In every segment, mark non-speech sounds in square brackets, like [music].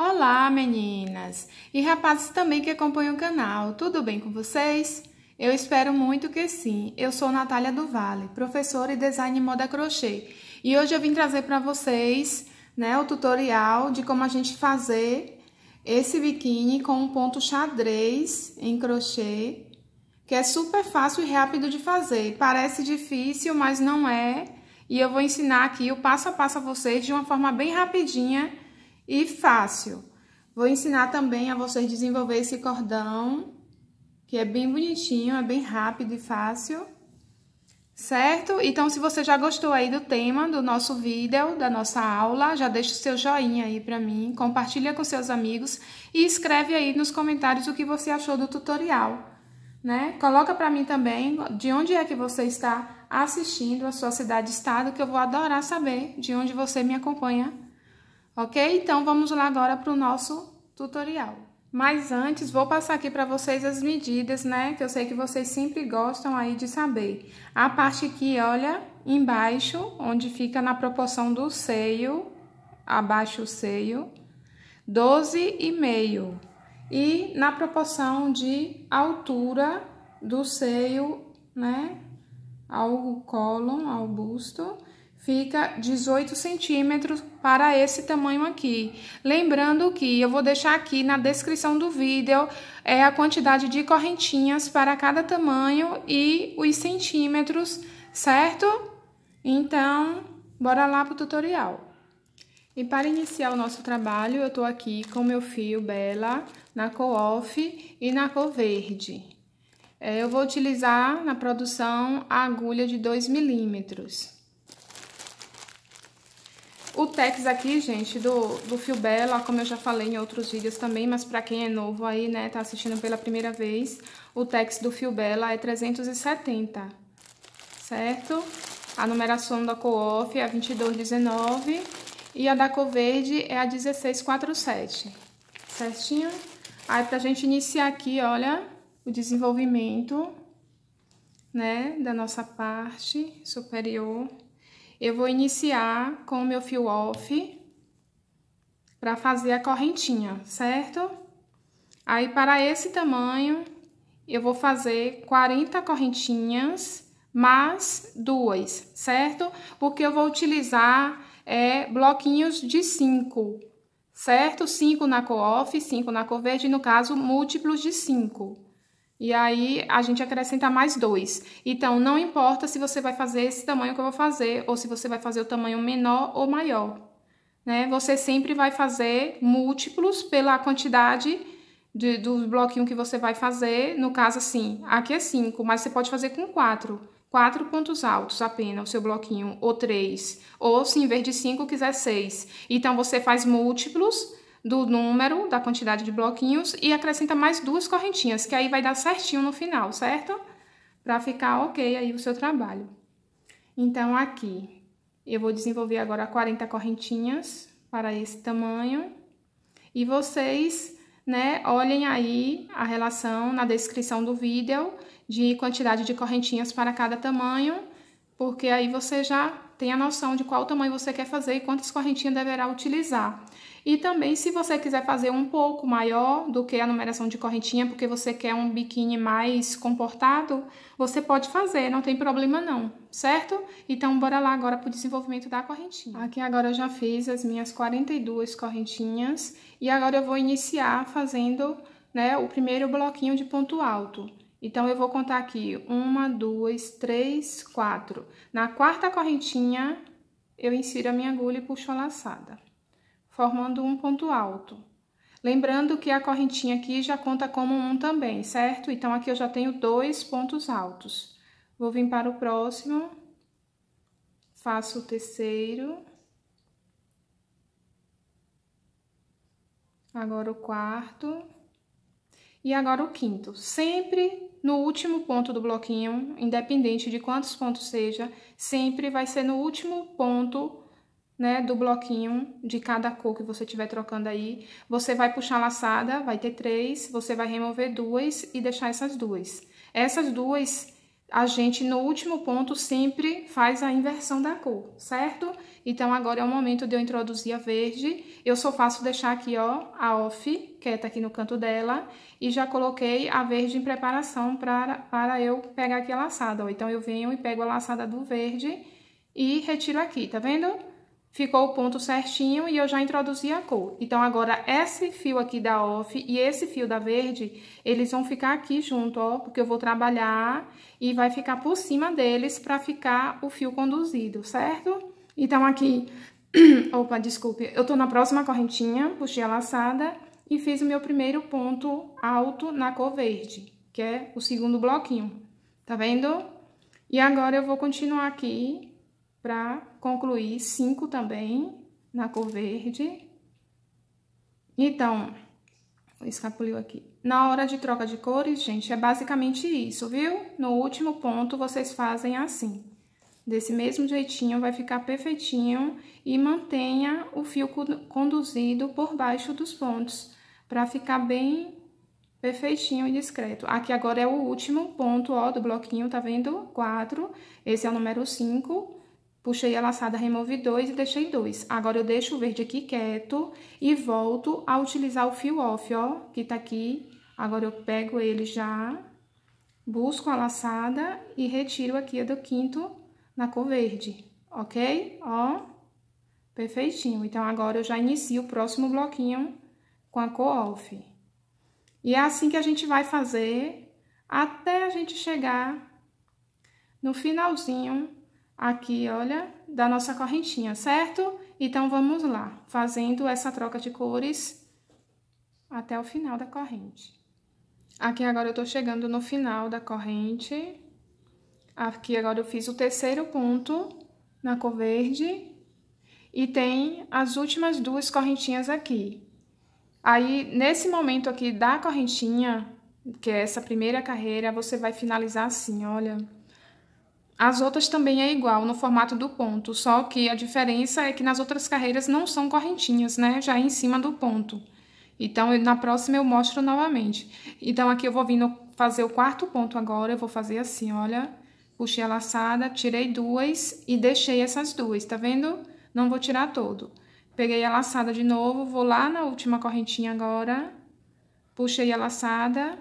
Olá, meninas e rapazes também que acompanham o canal. Tudo bem com vocês? Eu espero muito que sim. Eu sou Natália do Vale, professora e design moda crochê. E hoje eu vim trazer para vocês, né, o tutorial de como a gente fazer esse biquíni com um ponto xadrez em crochê, que é super fácil e rápido de fazer. Parece difícil, mas não é. E eu vou ensinar aqui o passo a passo a vocês de uma forma bem rapidinha e fácil. Vou ensinar também a vocês desenvolver esse cordão, que é bem bonitinho, é bem rápido e fácil, certo? Então, se você já gostou aí do tema do nosso vídeo, da nossa aula, já deixa o seu joinha aí pra mim, compartilha com seus amigos e escreve aí nos comentários o que você achou do tutorial, né? Coloca pra mim também de onde é que você está assistindo, a sua cidade-estado, que eu vou adorar saber de onde você me acompanha Ok? Então, vamos lá agora para o nosso tutorial. Mas antes, vou passar aqui para vocês as medidas, né? Que eu sei que vocês sempre gostam aí de saber. A parte aqui, olha, embaixo, onde fica na proporção do seio, abaixo o seio, 12,5. E na proporção de altura do seio, né? Ao colo, ao busto, fica 18 centímetros para esse tamanho aqui. Lembrando que eu vou deixar aqui na descrição do vídeo é, a quantidade de correntinhas para cada tamanho e os centímetros, certo? Então, bora lá pro tutorial. E para iniciar o nosso trabalho, eu tô aqui com meu fio Bela na cor off e na cor verde. É, eu vou utilizar na produção a agulha de 2 milímetros. O Tex aqui, gente, do, do Fio Bela, como eu já falei em outros vídeos também, mas pra quem é novo aí, né, tá assistindo pela primeira vez, o Tex do Fio Bela é 370, certo? A numeração da co-off é a 2219 e a da Cor Verde é a 1647, certinho? Aí pra gente iniciar aqui, olha, o desenvolvimento, né, da nossa parte superior. Eu vou iniciar com o meu fio off para fazer a correntinha, certo? Aí, para esse tamanho, eu vou fazer 40 correntinhas mais duas, certo? Porque eu vou utilizar é, bloquinhos de 5, certo? 5 na cor off, 5 na cor verde, no caso, múltiplos de 5. E aí a gente acrescenta mais dois. Então, não importa se você vai fazer esse tamanho que eu vou fazer, ou se você vai fazer o tamanho menor ou maior. Né? Você sempre vai fazer múltiplos pela quantidade de, do bloquinho que você vai fazer. No caso, assim, aqui é cinco, mas você pode fazer com quatro, quatro pontos altos apenas o seu bloquinho, ou três, Ou se em vez de cinco quiser seis. Então, você faz múltiplos do número, da quantidade de bloquinhos e acrescenta mais duas correntinhas, que aí vai dar certinho no final, certo? Para ficar ok aí o seu trabalho. Então, aqui, eu vou desenvolver agora 40 correntinhas para esse tamanho. E vocês, né, olhem aí a relação na descrição do vídeo de quantidade de correntinhas para cada tamanho, porque aí você já tem a noção de qual tamanho você quer fazer e quantas correntinhas deverá utilizar. E também se você quiser fazer um pouco maior do que a numeração de correntinha, porque você quer um biquíni mais comportado, você pode fazer, não tem problema não, certo? Então bora lá agora para o desenvolvimento da correntinha. Aqui agora eu já fiz as minhas 42 correntinhas e agora eu vou iniciar fazendo né, o primeiro bloquinho de ponto alto. Então, eu vou contar aqui, uma, duas, três, quatro. Na quarta correntinha, eu insiro a minha agulha e puxo a laçada formando um ponto alto. Lembrando que a correntinha aqui já conta como um também, certo? Então, aqui eu já tenho dois pontos altos. Vou vir para o próximo, faço o terceiro. Agora o quarto. E agora o quinto. Sempre no último ponto do bloquinho, independente de quantos pontos seja, sempre vai ser no último ponto né, do bloquinho de cada cor que você estiver trocando aí. Você vai puxar laçada, vai ter três, você vai remover duas e deixar essas duas. Essas duas, a gente no último ponto sempre faz a inversão da cor, certo? Então, agora é o momento de eu introduzir a verde. Eu só faço deixar aqui, ó, a off, que tá aqui no canto dela, e já coloquei a verde em preparação para, para eu pegar aqui a laçada, ó. Então, eu venho e pego a laçada do verde e retiro aqui, tá vendo? Tá vendo? ficou o ponto certinho e eu já introduzi a cor. Então, agora, esse fio aqui da off e esse fio da verde, eles vão ficar aqui junto, ó, porque eu vou trabalhar e vai ficar por cima deles pra ficar o fio conduzido, certo? Então, aqui, [clears throat] opa, desculpe, eu tô na próxima correntinha, puxei a laçada e fiz o meu primeiro ponto alto na cor verde, que é o segundo bloquinho, tá vendo? E agora, eu vou continuar aqui pra concluí cinco também na cor verde. Então, escapuliu aqui. Na hora de troca de cores, gente, é basicamente isso, viu? No último ponto, vocês fazem assim. Desse mesmo jeitinho, vai ficar perfeitinho e mantenha o fio conduzido por baixo dos pontos, para ficar bem perfeitinho e discreto. Aqui agora é o último ponto, ó, do bloquinho, tá vendo? Quatro. esse é o número cinco. Puxei a laçada, removi dois e deixei dois. Agora, eu deixo o verde aqui quieto e volto a utilizar o fio off, ó, que tá aqui. Agora, eu pego ele já, busco a laçada e retiro aqui a do quinto na cor verde, ok? Ó, perfeitinho. Então, agora eu já inicio o próximo bloquinho com a cor off. E é assim que a gente vai fazer até a gente chegar no finalzinho aqui, olha, da nossa correntinha, certo? Então, vamos lá, fazendo essa troca de cores até o final da corrente. Aqui agora eu tô chegando no final da corrente. Aqui agora eu fiz o terceiro ponto na cor verde. E tem as últimas duas correntinhas aqui. Aí, nesse momento aqui da correntinha, que é essa primeira carreira, você vai finalizar assim, olha... Olha as outras também é igual no formato do ponto, só que a diferença é que nas outras carreiras não são correntinhas, né? Já é em cima do ponto. Então, na próxima eu mostro novamente. Então, aqui eu vou vindo fazer o quarto ponto agora, eu vou fazer assim, olha. Puxei a laçada, tirei duas e deixei essas duas, tá vendo? Não vou tirar todo. Peguei a laçada de novo, vou lá na última correntinha agora, puxei a laçada,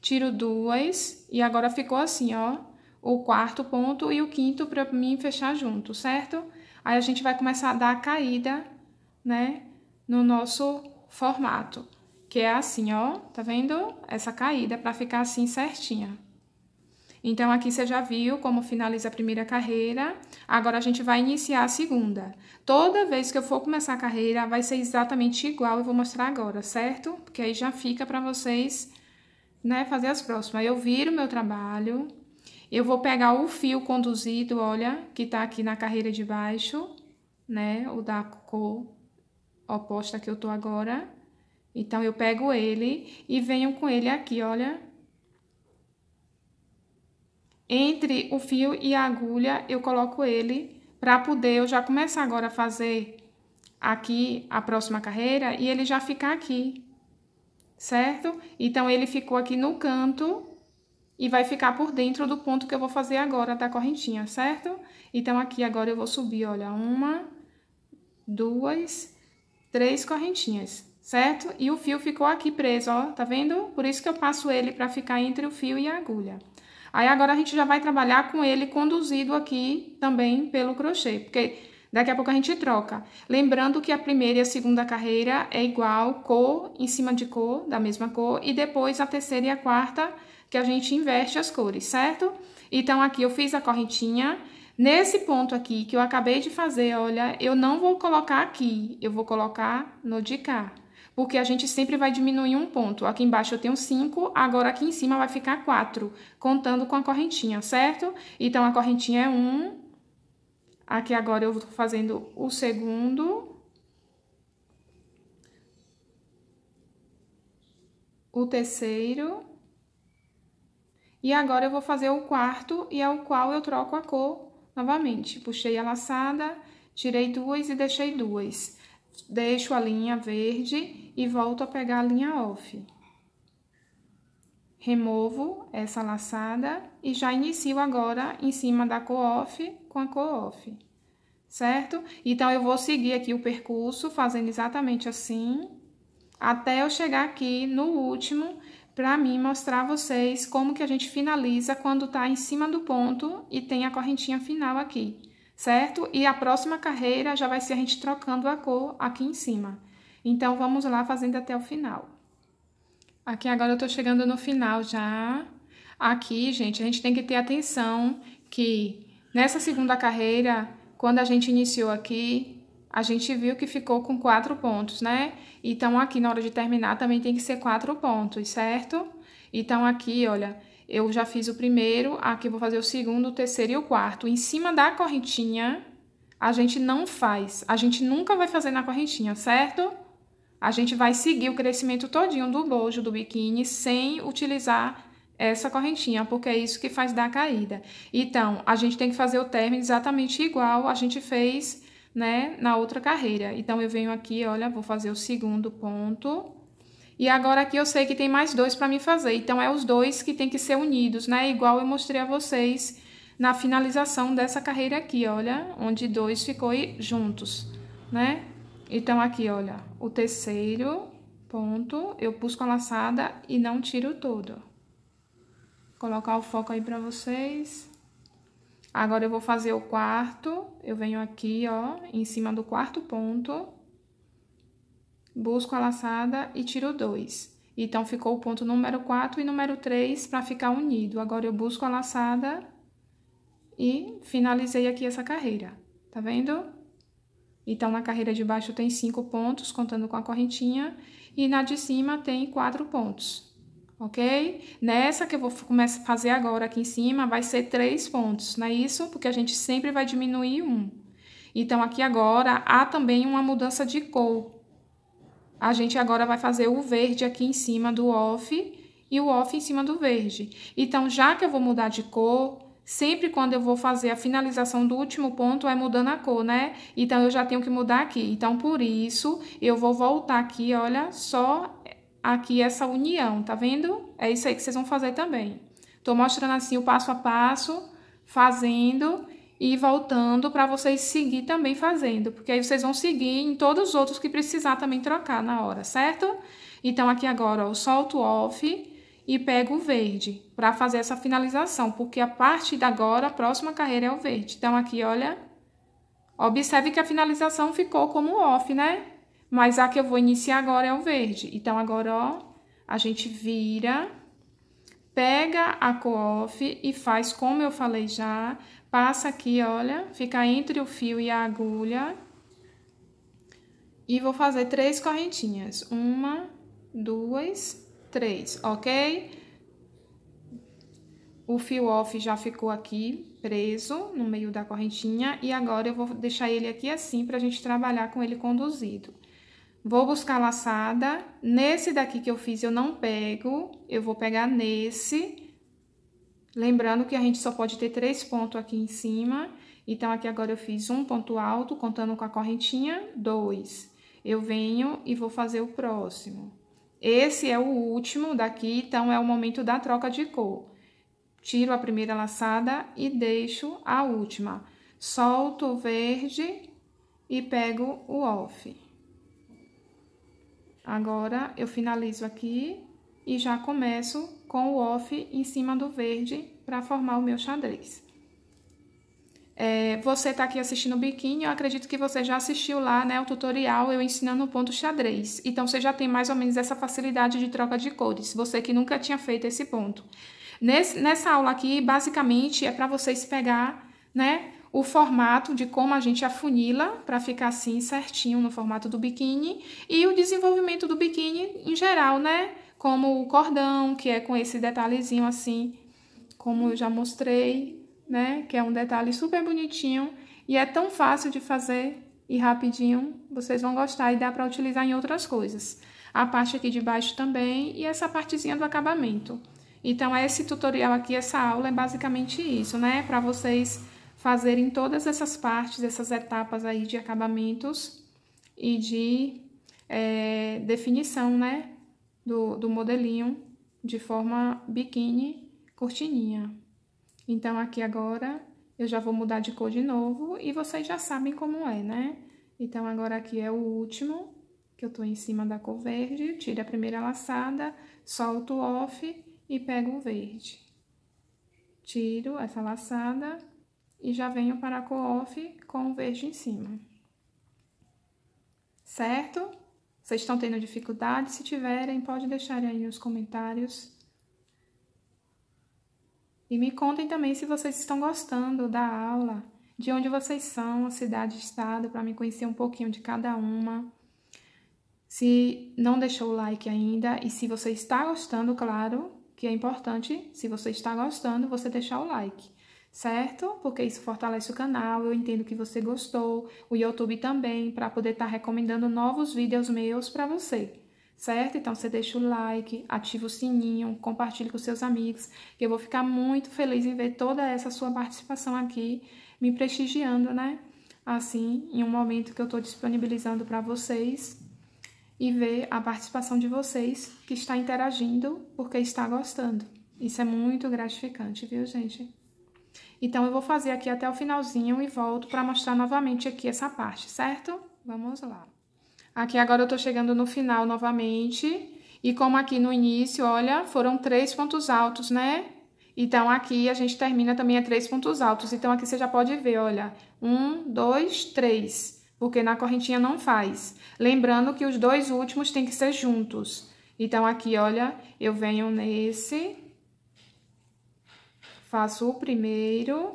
tiro duas e agora ficou assim, ó o quarto ponto e o quinto para mim fechar junto, certo? Aí a gente vai começar a dar a caída, né, no nosso formato, que é assim, ó, tá vendo? Essa caída para ficar assim certinha. Então, aqui você já viu como finaliza a primeira carreira. Agora, a gente vai iniciar a segunda. Toda vez que eu for começar a carreira, vai ser exatamente igual, eu vou mostrar agora, certo? Porque aí já fica para vocês, né, fazer as próximas. Eu viro meu trabalho, eu vou pegar o fio conduzido, olha, que tá aqui na carreira de baixo, né? O da cor oposta que eu tô agora. Então, eu pego ele e venho com ele aqui, olha. Entre o fio e a agulha, eu coloco ele para poder eu já começar agora a fazer aqui a próxima carreira e ele já ficar aqui, certo? Então, ele ficou aqui no canto e vai ficar por dentro do ponto que eu vou fazer agora da correntinha, certo? Então, aqui agora eu vou subir, olha, uma, duas, três correntinhas, certo? E o fio ficou aqui preso, ó, tá vendo? Por isso que eu passo ele pra ficar entre o fio e a agulha. Aí, agora a gente já vai trabalhar com ele conduzido aqui também pelo crochê, porque daqui a pouco a gente troca. Lembrando que a primeira e a segunda carreira é igual cor em cima de cor, da mesma cor, e depois a terceira e a quarta que a gente inverte as cores, certo? Então, aqui eu fiz a correntinha. Nesse ponto aqui que eu acabei de fazer, olha, eu não vou colocar aqui, eu vou colocar no de cá. Porque a gente sempre vai diminuir um ponto. Aqui embaixo eu tenho 5, agora aqui em cima vai ficar 4, contando com a correntinha, certo? Então, a correntinha é 1. Um. Aqui agora eu vou fazendo o segundo. O terceiro. E agora eu vou fazer o quarto e ao qual eu troco a cor novamente. Puxei a laçada, tirei duas e deixei duas. Deixo a linha verde e volto a pegar a linha off. Removo essa laçada e já inicio agora em cima da cor off com a cor off, certo? Então, eu vou seguir aqui o percurso fazendo exatamente assim, até eu chegar aqui no último, para mim mostrar a vocês como que a gente finaliza quando está em cima do ponto e tem a correntinha final aqui, certo? E a próxima carreira já vai ser a gente trocando a cor aqui em cima. Então, vamos lá fazendo até o final. Aqui agora eu tô chegando no final já. Aqui, gente, a gente tem que ter atenção que nessa segunda carreira, quando a gente iniciou aqui, a gente viu que ficou com quatro pontos, né? Então, aqui na hora de terminar também tem que ser quatro pontos, certo? Então, aqui, olha, eu já fiz o primeiro, aqui vou fazer o segundo, o terceiro e o quarto. Em cima da correntinha, a gente não faz. A gente nunca vai fazer na correntinha, certo? A gente vai seguir o crescimento todinho do bojo, do biquíni, sem utilizar essa correntinha, porque é isso que faz dar caída. Então, a gente tem que fazer o término exatamente igual a gente fez né, na outra carreira. Então, eu venho aqui, olha, vou fazer o segundo ponto. E agora aqui eu sei que tem mais dois para me fazer. Então, é os dois que tem que ser unidos, né? Igual eu mostrei a vocês na finalização dessa carreira aqui, olha. Onde dois ficou juntos, né? Então, aqui, olha, o terceiro ponto, eu com a laçada e não tiro todo. colocar o foco aí para vocês. Agora, eu vou fazer o quarto, eu venho aqui, ó, em cima do quarto ponto, busco a laçada e tiro dois. Então, ficou o ponto número 4 e número 3 para ficar unido. Agora, eu busco a laçada e finalizei aqui essa carreira, tá vendo? Então, na carreira de baixo tem cinco pontos, contando com a correntinha, e na de cima tem quatro pontos ok? Nessa que eu vou começar a fazer agora aqui em cima, vai ser três pontos, não é isso? Porque a gente sempre vai diminuir um. Então, aqui agora, há também uma mudança de cor. A gente agora vai fazer o verde aqui em cima do off e o off em cima do verde. Então, já que eu vou mudar de cor, sempre quando eu vou fazer a finalização do último ponto, é mudando a cor, né? Então, eu já tenho que mudar aqui. Então, por isso, eu vou voltar aqui, olha, só aqui essa união, tá vendo? É isso aí que vocês vão fazer também. Tô mostrando assim o passo a passo, fazendo e voltando para vocês seguir também fazendo, porque aí vocês vão seguir em todos os outros que precisar também trocar na hora, certo? Então aqui agora ó, eu solto off e pego o verde para fazer essa finalização, porque a parte da agora, a próxima carreira é o verde. Então aqui, olha, observe que a finalização ficou como off, né? Mas a que eu vou iniciar agora é o verde. Então, agora, ó, a gente vira, pega a coof e faz como eu falei já. Passa aqui, olha, fica entre o fio e a agulha. E vou fazer três correntinhas. Uma, duas, três, ok? O fio off já ficou aqui preso no meio da correntinha. E agora eu vou deixar ele aqui assim pra gente trabalhar com ele conduzido. Vou buscar laçada. Nesse daqui que eu fiz, eu não pego. Eu vou pegar nesse. Lembrando que a gente só pode ter três pontos aqui em cima. Então, aqui agora eu fiz um ponto alto, contando com a correntinha, dois. Eu venho e vou fazer o próximo. Esse é o último daqui, então é o momento da troca de cor. Tiro a primeira laçada e deixo a última. Solto o verde e pego o off. Agora, eu finalizo aqui e já começo com o off em cima do verde para formar o meu xadrez. É, você está aqui assistindo o biquíni, eu acredito que você já assistiu lá, né, o tutorial eu ensinando o ponto xadrez. Então, você já tem mais ou menos essa facilidade de troca de cores, você que nunca tinha feito esse ponto. Nesse, nessa aula aqui, basicamente, é para vocês pegar, né, o formato de como a gente afunila para ficar assim certinho no formato do biquíni e o desenvolvimento do biquíni em geral, né? Como o cordão, que é com esse detalhezinho assim, como eu já mostrei, né? Que é um detalhe super bonitinho e é tão fácil de fazer e rapidinho, vocês vão gostar e dá para utilizar em outras coisas. A parte aqui de baixo também e essa partezinha do acabamento. Então, esse tutorial aqui, essa aula é basicamente isso, né? Para vocês fazerem todas essas partes, essas etapas aí de acabamentos e de é, definição, né, do, do modelinho de forma biquíni cortininha. Então, aqui agora, eu já vou mudar de cor de novo e vocês já sabem como é, né? Então, agora aqui é o último, que eu tô em cima da cor verde, tiro a primeira laçada, solto off e pego o verde. Tiro essa laçada, e já venho para a co-off com o verde em cima. Certo? Vocês estão tendo dificuldade? Se tiverem, pode deixar aí nos comentários. E me contem também se vocês estão gostando da aula, de onde vocês são, cidade, estado, para me conhecer um pouquinho de cada uma. Se não deixou o like ainda e se você está gostando, claro que é importante, se você está gostando, você deixar o like certo? Porque isso fortalece o canal, eu entendo que você gostou, o YouTube também, para poder estar tá recomendando novos vídeos meus para você, certo? Então você deixa o like, ativa o sininho, compartilhe com seus amigos, Que eu vou ficar muito feliz em ver toda essa sua participação aqui, me prestigiando, né? Assim, em um momento que eu estou disponibilizando para vocês e ver a participação de vocês que está interagindo porque está gostando. Isso é muito gratificante, viu, gente? Então, eu vou fazer aqui até o finalzinho e volto para mostrar novamente aqui essa parte, certo? Vamos lá. Aqui agora eu tô chegando no final novamente. E como aqui no início, olha, foram três pontos altos, né? Então, aqui a gente termina também a três pontos altos. Então, aqui você já pode ver, olha, um, dois, três, porque na correntinha não faz. Lembrando que os dois últimos têm que ser juntos. Então, aqui, olha, eu venho nesse, Faço o primeiro.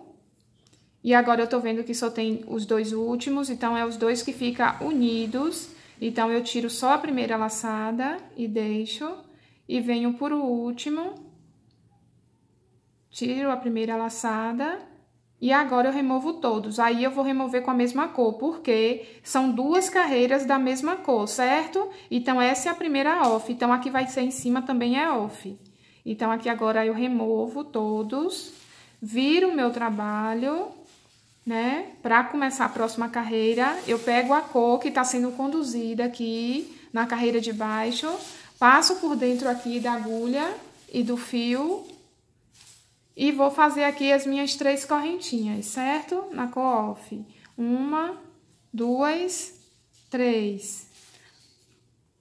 E agora eu tô vendo que só tem os dois últimos, então é os dois que fica unidos. Então, eu tiro só a primeira laçada e deixo. E venho por o último. Tiro a primeira laçada. E agora eu removo todos. Aí eu vou remover com a mesma cor, porque são duas carreiras da mesma cor, certo? Então, essa é a primeira off. Então, aqui vai ser em cima também é off. Então, aqui agora eu removo todos, viro o meu trabalho, né? Para começar a próxima carreira, eu pego a cor que está sendo conduzida aqui na carreira de baixo, passo por dentro aqui da agulha e do fio e vou fazer aqui as minhas três correntinhas, certo? Na cor off. Uma, duas, três.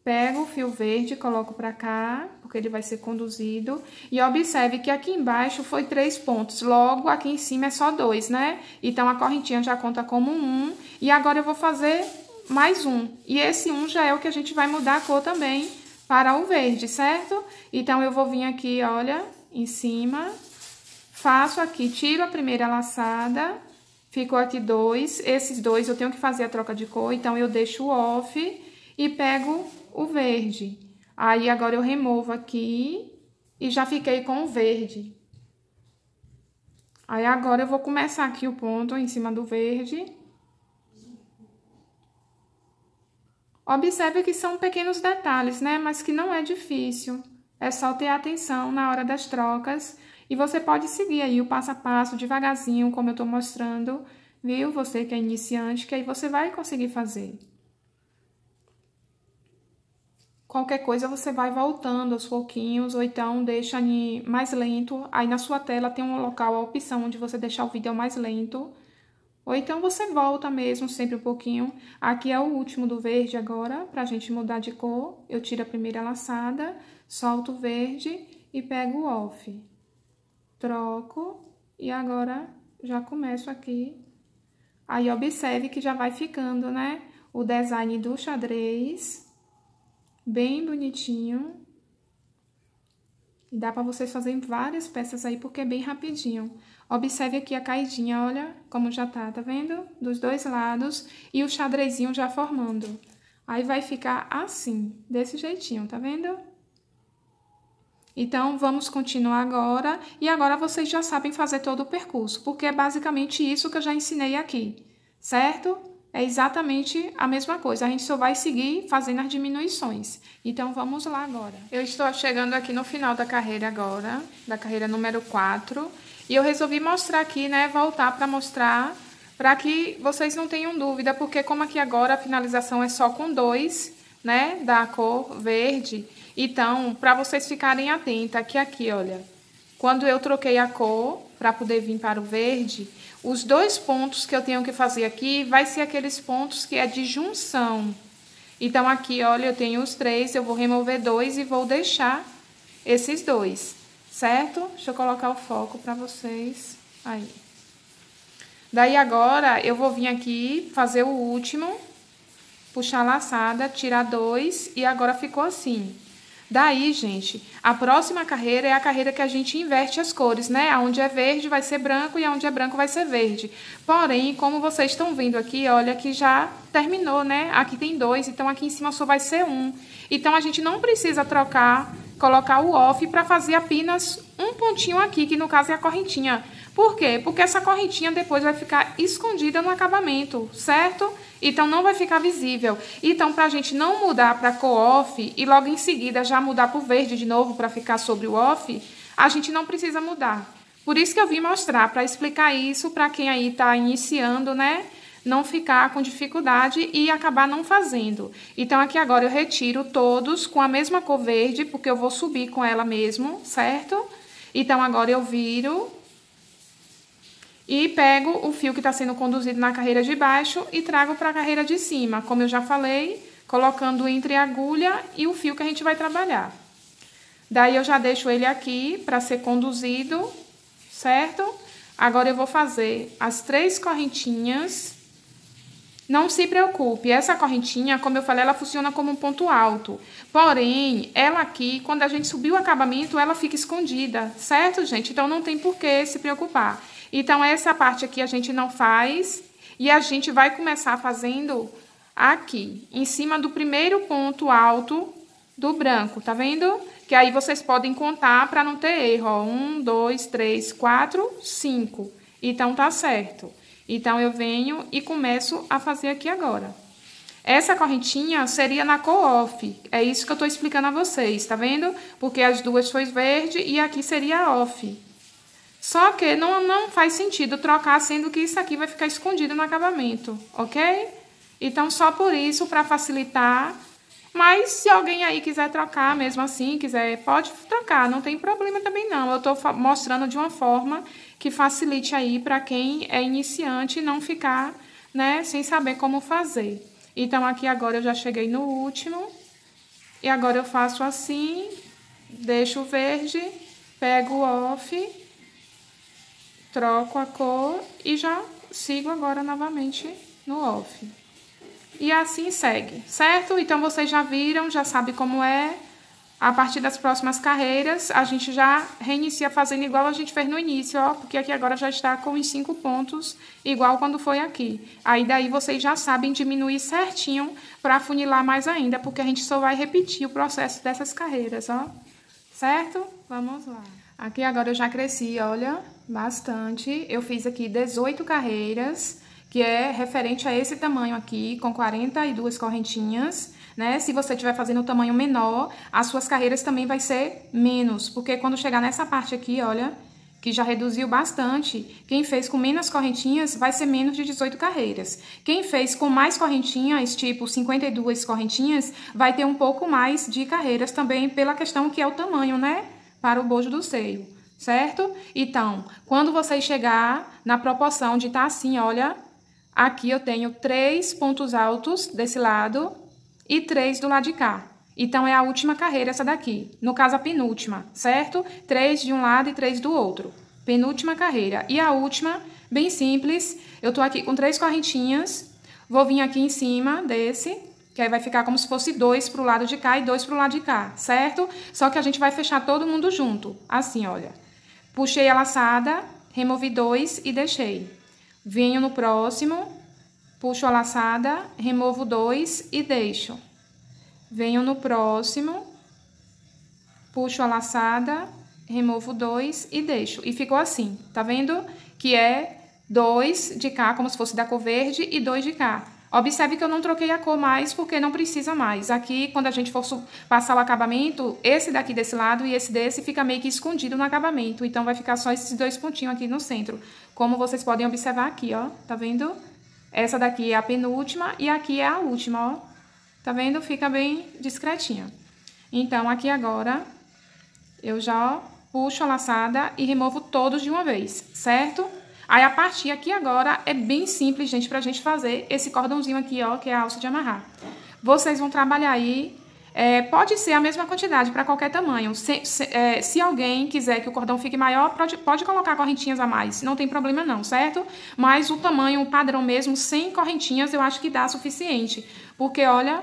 Pego o fio verde, coloco para cá ele vai ser conduzido. E observe que aqui embaixo foi três pontos, logo aqui em cima é só dois, né? Então, a correntinha já conta como um, e agora eu vou fazer mais um. E esse um já é o que a gente vai mudar a cor também para o verde, certo? Então, eu vou vir aqui, olha, em cima, faço aqui, tiro a primeira laçada, ficou aqui dois, esses dois eu tenho que fazer a troca de cor, então eu deixo off e pego o verde. Aí agora eu removo aqui e já fiquei com o verde. Aí agora eu vou começar aqui o ponto em cima do verde. Observe que são pequenos detalhes, né? Mas que não é difícil. É só ter atenção na hora das trocas. E você pode seguir aí o passo a passo, devagarzinho, como eu tô mostrando, viu? Você que é iniciante, que aí você vai conseguir fazer qualquer coisa você vai voltando aos pouquinhos, ou então deixa mais lento. Aí na sua tela tem um local, a opção onde você deixar o vídeo mais lento. Ou então você volta mesmo, sempre um pouquinho. Aqui é o último do verde agora, pra gente mudar de cor. Eu tiro a primeira laçada, solto o verde e pego o off. Troco e agora já começo aqui. Aí observe que já vai ficando, né? O design do xadrez bem bonitinho. E dá para vocês fazerem várias peças aí, porque é bem rapidinho. Observe aqui a caidinha, olha como já tá, tá vendo? Dos dois lados e o xadrezinho já formando. Aí vai ficar assim, desse jeitinho, tá vendo? Então, vamos continuar agora. E agora vocês já sabem fazer todo o percurso, porque é basicamente isso que eu já ensinei aqui, certo? é exatamente a mesma coisa. A gente só vai seguir fazendo as diminuições. Então, vamos lá agora. Eu estou chegando aqui no final da carreira agora, da carreira número 4. E eu resolvi mostrar aqui, né, voltar para mostrar, para que vocês não tenham dúvida, porque como aqui agora a finalização é só com dois, né, da cor verde. Então, para vocês ficarem atentos, aqui, aqui, olha. Quando eu troquei a cor para poder vir para o verde, os dois pontos que eu tenho que fazer aqui vai ser aqueles pontos que é de junção. Então, aqui, olha, eu tenho os três, eu vou remover dois e vou deixar esses dois, certo? Deixa eu colocar o foco para vocês aí. Daí, agora, eu vou vir aqui fazer o último, puxar laçada, tirar dois e agora ficou assim. Daí, gente, a próxima carreira é a carreira que a gente inverte as cores, né? Aonde é verde vai ser branco e aonde é branco vai ser verde. Porém, como vocês estão vendo aqui, olha que já terminou, né? Aqui tem dois, então aqui em cima só vai ser um. Então a gente não precisa trocar, colocar o off para fazer apenas um pontinho aqui, que no caso é a correntinha. Por quê? Porque essa correntinha depois vai ficar escondida no acabamento, certo? Certo? Então não vai ficar visível. Então para a gente não mudar para co-off e logo em seguida já mudar para o verde de novo para ficar sobre o off, a gente não precisa mudar. Por isso que eu vim mostrar, para explicar isso para quem aí está iniciando, né? Não ficar com dificuldade e acabar não fazendo. Então, aqui agora eu retiro todos com a mesma cor verde, porque eu vou subir com ela mesmo, certo? Então, agora eu viro e pego o fio que está sendo conduzido na carreira de baixo e trago para a carreira de cima, como eu já falei, colocando entre a agulha e o fio que a gente vai trabalhar. Daí eu já deixo ele aqui para ser conduzido, certo? Agora eu vou fazer as três correntinhas. Não se preocupe, essa correntinha, como eu falei, ela funciona como um ponto alto. Porém, ela aqui, quando a gente subir o acabamento, ela fica escondida, certo, gente? Então não tem por que se preocupar. Então, essa parte aqui a gente não faz e a gente vai começar fazendo aqui, em cima do primeiro ponto alto do branco, tá vendo? Que aí vocês podem contar para não ter erro, ó. Um, dois, três, quatro, cinco. Então, tá certo. Então, eu venho e começo a fazer aqui agora. Essa correntinha seria na co-off, é isso que eu tô explicando a vocês, tá vendo? Porque as duas foi verde e aqui seria off. Só que não, não faz sentido trocar, sendo que isso aqui vai ficar escondido no acabamento, ok? Então, só por isso, para facilitar. Mas se alguém aí quiser trocar mesmo assim, quiser, pode trocar, não tem problema também não. Eu estou mostrando de uma forma que facilite aí para quem é iniciante não ficar, né, sem saber como fazer. Então, aqui agora eu já cheguei no último. E agora eu faço assim, deixo o verde, pego o off troco a cor e já sigo agora novamente no off. E assim segue, certo? Então vocês já viram, já sabe como é. A partir das próximas carreiras, a gente já reinicia fazendo igual a gente fez no início, ó, porque aqui agora já está com os cinco pontos, igual quando foi aqui. Aí daí vocês já sabem diminuir certinho para afunilar mais ainda, porque a gente só vai repetir o processo dessas carreiras, ó. Certo? Vamos lá. Aqui agora eu já cresci, olha, bastante. Eu fiz aqui 18 carreiras, que é referente a esse tamanho aqui, com 42 correntinhas, né? Se você estiver fazendo o tamanho menor, as suas carreiras também vai ser menos, porque quando chegar nessa parte aqui, olha, que já reduziu bastante, quem fez com menos correntinhas vai ser menos de 18 carreiras. Quem fez com mais correntinhas, tipo 52 correntinhas, vai ter um pouco mais de carreiras também, pela questão que é o tamanho, né? para o bojo do seio, certo? Então, quando você chegar na proporção de tá assim, olha, aqui eu tenho três pontos altos desse lado e três do lado de cá. Então, é a última carreira essa daqui, no caso a penúltima, certo? Três de um lado e três do outro, penúltima carreira. E a última, bem simples, eu tô aqui com três correntinhas, vou vir aqui em cima desse, que aí vai ficar como se fosse dois para o lado de cá e dois para o lado de cá, certo? Só que a gente vai fechar todo mundo junto, assim, olha. Puxei a laçada, removi dois e deixei. Venho no próximo, puxo a laçada, removo dois e deixo. Venho no próximo, puxo a laçada, removo dois e deixo. E ficou assim, tá vendo? Que é dois de cá, como se fosse da cor verde, e dois de cá. Observe que eu não troquei a cor mais, porque não precisa mais. Aqui, quando a gente for passar o acabamento, esse daqui desse lado e esse desse fica meio que escondido no acabamento. Então, vai ficar só esses dois pontinhos aqui no centro. Como vocês podem observar aqui, ó. Tá vendo? Essa daqui é a penúltima e aqui é a última, ó. Tá vendo? Fica bem discretinha. Então, aqui agora, eu já puxo a laçada e removo todos de uma vez, certo? Certo? Aí a partir aqui agora é bem simples, gente, pra gente fazer esse cordãozinho aqui, ó, que é a alça de amarrar. Vocês vão trabalhar aí, é, pode ser a mesma quantidade para qualquer tamanho. Se, se, é, se, alguém quiser que o cordão fique maior, pode, pode colocar correntinhas a mais, não tem problema não, certo? Mas o tamanho, o padrão mesmo, sem correntinhas, eu acho que dá suficiente. Porque, olha,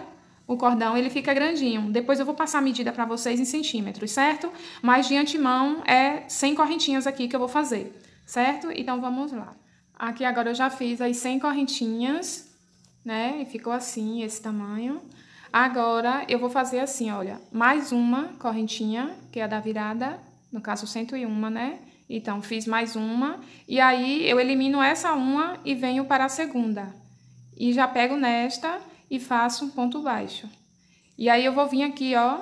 o cordão ele fica grandinho. Depois eu vou passar a medida para vocês em centímetros, certo? Mas de antemão é sem correntinhas aqui que eu vou fazer certo? Então, vamos lá. Aqui agora eu já fiz as 100 correntinhas, né? E ficou assim, esse tamanho. Agora, eu vou fazer assim, olha, mais uma correntinha, que é a da virada, no caso 101, né? Então, fiz mais uma, e aí eu elimino essa uma e venho para a segunda. E já pego nesta e faço um ponto baixo. E aí eu vou vir aqui, ó,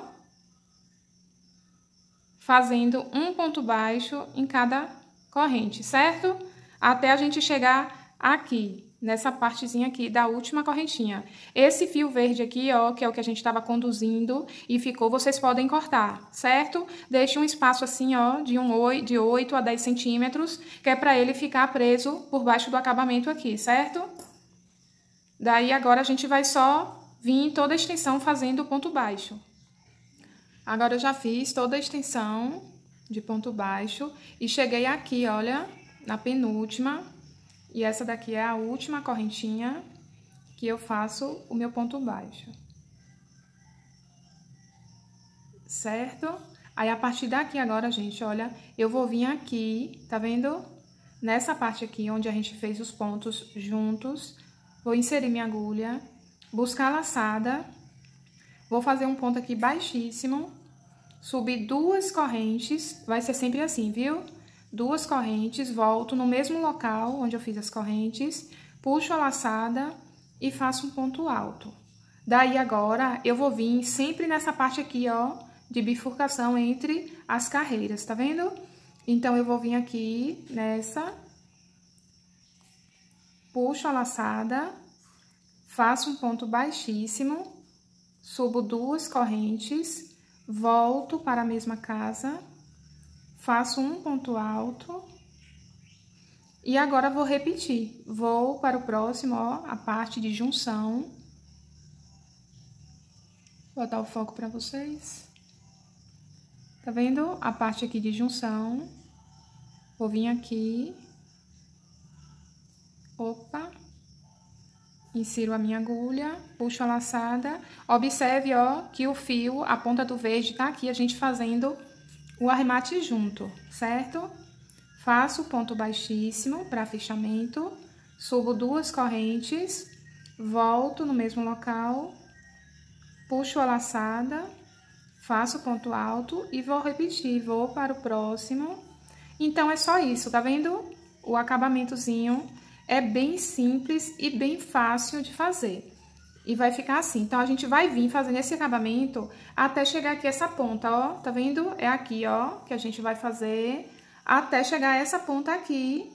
fazendo um ponto baixo em cada corrente, certo? Até a gente chegar aqui, nessa partezinha aqui da última correntinha. Esse fio verde aqui, ó, que é o que a gente estava conduzindo e ficou, vocês podem cortar, certo? Deixe um espaço assim, ó, de, um, 8, de 8 a 10 centímetros, que é para ele ficar preso por baixo do acabamento aqui, certo? Daí agora a gente vai só vir em toda a extensão fazendo o ponto baixo. Agora eu já fiz toda a extensão, de ponto baixo e cheguei aqui, olha, na penúltima. E essa daqui é a última correntinha que eu faço o meu ponto baixo. Certo? Aí, a partir daqui agora, gente, olha, eu vou vir aqui, tá vendo? Nessa parte aqui, onde a gente fez os pontos juntos, vou inserir minha agulha, buscar a laçada, vou fazer um ponto aqui baixíssimo, Subi duas correntes, vai ser sempre assim, viu? Duas correntes, volto no mesmo local onde eu fiz as correntes, puxo a laçada e faço um ponto alto. Daí agora, eu vou vir sempre nessa parte aqui, ó, de bifurcação entre as carreiras, tá vendo? Então, eu vou vir aqui nessa, puxo a laçada, faço um ponto baixíssimo, subo duas correntes volto para a mesma casa, faço um ponto alto e agora vou repetir. Vou para o próximo, ó, a parte de junção. Vou botar o foco para vocês. Tá vendo? A parte aqui de junção. Vou vir aqui. Opa. Insiro a minha agulha, puxo a laçada. Observe, ó, que o fio, a ponta do verde tá aqui, a gente fazendo o arremate junto, certo? Faço o ponto baixíssimo para fechamento, subo duas correntes, volto no mesmo local, puxo a laçada, faço o ponto alto e vou repetir, vou para o próximo. Então, é só isso, tá vendo? O acabamentozinho é bem simples e bem fácil de fazer. E vai ficar assim. Então, a gente vai vir fazendo esse acabamento até chegar aqui essa ponta, ó. Tá vendo? É aqui, ó, que a gente vai fazer até chegar essa ponta aqui,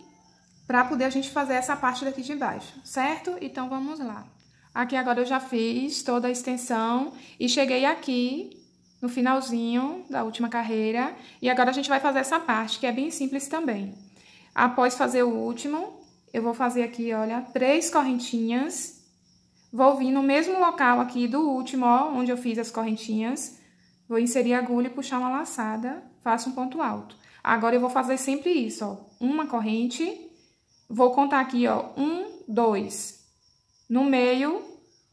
pra poder a gente fazer essa parte daqui de baixo, certo? Então, vamos lá. Aqui agora eu já fiz toda a extensão e cheguei aqui no finalzinho da última carreira. E agora a gente vai fazer essa parte, que é bem simples também. Após fazer o último, eu vou fazer aqui, olha, três correntinhas. Vou vir no mesmo local aqui do último, ó, onde eu fiz as correntinhas. Vou inserir a agulha e puxar uma laçada, faço um ponto alto. Agora, eu vou fazer sempre isso, ó, uma corrente, vou contar aqui, ó, um, dois. No meio,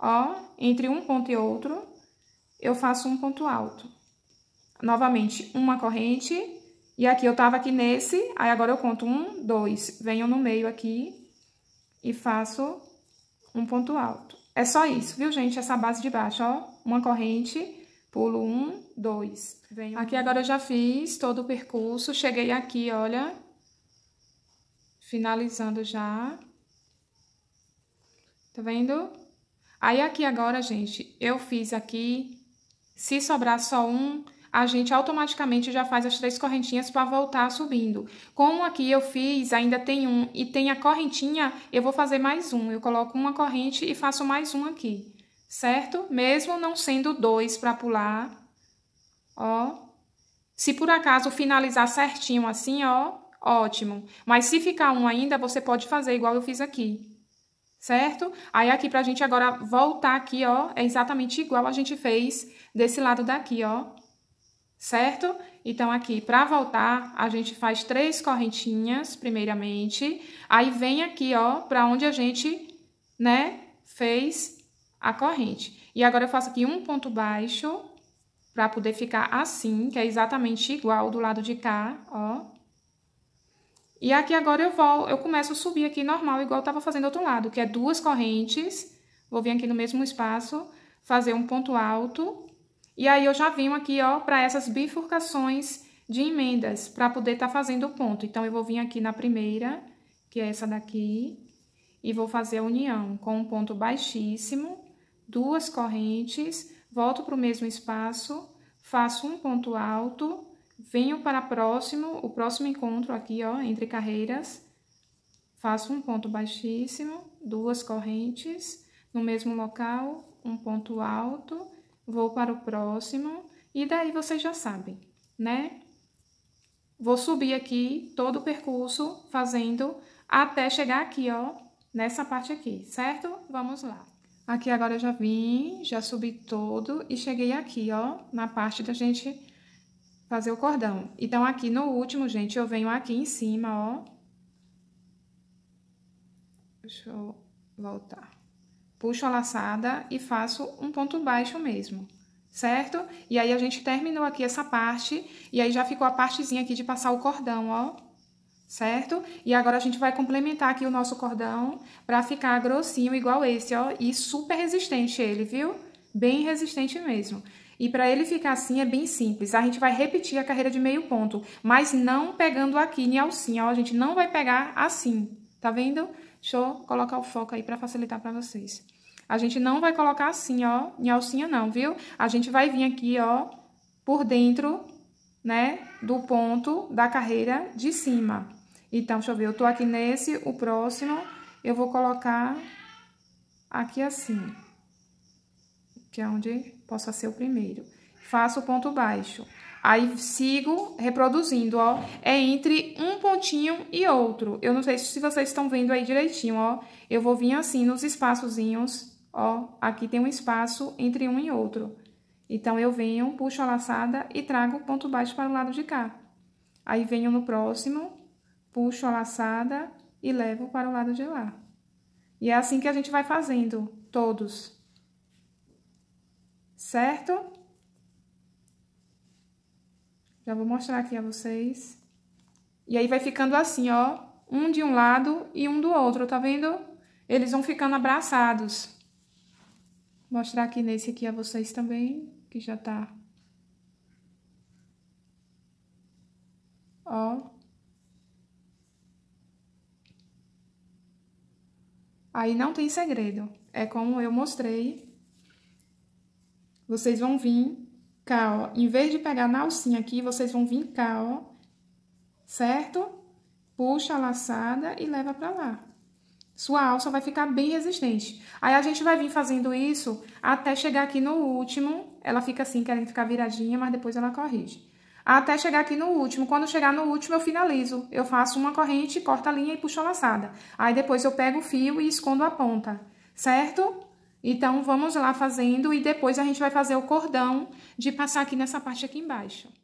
ó, entre um ponto e outro, eu faço um ponto alto. Novamente, uma corrente, e aqui eu tava aqui nesse, aí agora eu conto um, dois, venho no meio aqui e faço um ponto alto. É só isso, viu, gente? Essa base de baixo, ó, uma corrente, pulo um, dois, venho... Aqui agora eu já fiz todo o percurso, cheguei aqui, olha, finalizando já. Tá vendo? Aí aqui agora, gente, eu fiz aqui, se sobrar só um, a gente automaticamente já faz as três correntinhas para voltar subindo. Como aqui eu fiz, ainda tem um e tem a correntinha, eu vou fazer mais um. Eu coloco uma corrente e faço mais um aqui, certo? Mesmo não sendo dois para pular, ó. Se por acaso finalizar certinho assim, ó, ótimo. Mas se ficar um ainda, você pode fazer igual eu fiz aqui, certo? Aí aqui pra gente agora voltar aqui, ó, é exatamente igual a gente fez desse lado daqui, ó certo? Então, aqui, para voltar, a gente faz três correntinhas, primeiramente. Aí, vem aqui, ó, para onde a gente, né, fez a corrente. E agora, eu faço aqui um ponto baixo, para poder ficar assim, que é exatamente igual do lado de cá, ó. E aqui agora eu volto eu começo a subir aqui normal, igual eu tava fazendo do outro lado, que é duas correntes. Vou vir aqui no mesmo espaço, fazer um ponto alto e aí eu já vim aqui, ó, para essas bifurcações de emendas, para poder estar tá fazendo o ponto. Então, eu vou vir aqui na primeira, que é essa daqui, e vou fazer a união com um ponto baixíssimo, duas correntes, volto para o mesmo espaço, faço um ponto alto, venho para próximo, o próximo encontro aqui, ó, entre carreiras, faço um ponto baixíssimo, duas correntes, no mesmo local, um ponto alto vou para o próximo, e daí vocês já sabem, né? Vou subir aqui todo o percurso fazendo até chegar aqui, ó, nessa parte aqui, certo? Vamos lá. Aqui agora eu já vim, já subi todo e cheguei aqui, ó, na parte da gente fazer o cordão. Então, aqui no último, gente, eu venho aqui em cima, ó. Deixa eu voltar puxo a laçada e faço um ponto baixo mesmo, certo? E aí a gente terminou aqui essa parte, e aí já ficou a partezinha aqui de passar o cordão, ó, certo? E agora a gente vai complementar aqui o nosso cordão pra ficar grossinho igual esse, ó, e super resistente ele, viu? Bem resistente mesmo. E para ele ficar assim é bem simples. A gente vai repetir a carreira de meio ponto, mas não pegando aqui em alcinha, ó. A gente não vai pegar assim, tá vendo? Deixa eu colocar o foco aí para facilitar para vocês. A gente não vai colocar assim, ó, em alcinha não, viu? A gente vai vir aqui, ó, por dentro, né, do ponto da carreira de cima. Então, deixa eu ver, eu tô aqui nesse, o próximo, eu vou colocar aqui assim, que é onde possa ser o primeiro. Faço o ponto baixo. Aí, sigo reproduzindo, ó. É entre um pontinho e outro. Eu não sei se vocês estão vendo aí direitinho, ó. Eu vou vir assim nos espaçozinhos Ó, aqui tem um espaço entre um e outro. Então, eu venho, puxo a laçada e trago o ponto baixo para o lado de cá. Aí, venho no próximo, puxo a laçada e levo para o lado de lá. E é assim que a gente vai fazendo, todos. Certo? Já vou mostrar aqui a vocês. E aí, vai ficando assim, ó. Um de um lado e um do outro, tá vendo? Eles vão ficando abraçados mostrar aqui nesse aqui a vocês também, que já tá. Ó. Aí não tem segredo, é como eu mostrei. Vocês vão vir cá, ó. Em vez de pegar na alcinha aqui, vocês vão vir cá, ó. Certo? Puxa a laçada e leva pra lá. Sua alça vai ficar bem resistente. Aí a gente vai vir fazendo isso até chegar aqui no último. Ela fica assim, querendo ficar viradinha, mas depois ela corrige. Até chegar aqui no último. Quando chegar no último, eu finalizo. Eu faço uma corrente, corto a linha e puxo a laçada. Aí depois eu pego o fio e escondo a ponta, certo? Então, vamos lá fazendo e depois a gente vai fazer o cordão de passar aqui nessa parte aqui embaixo.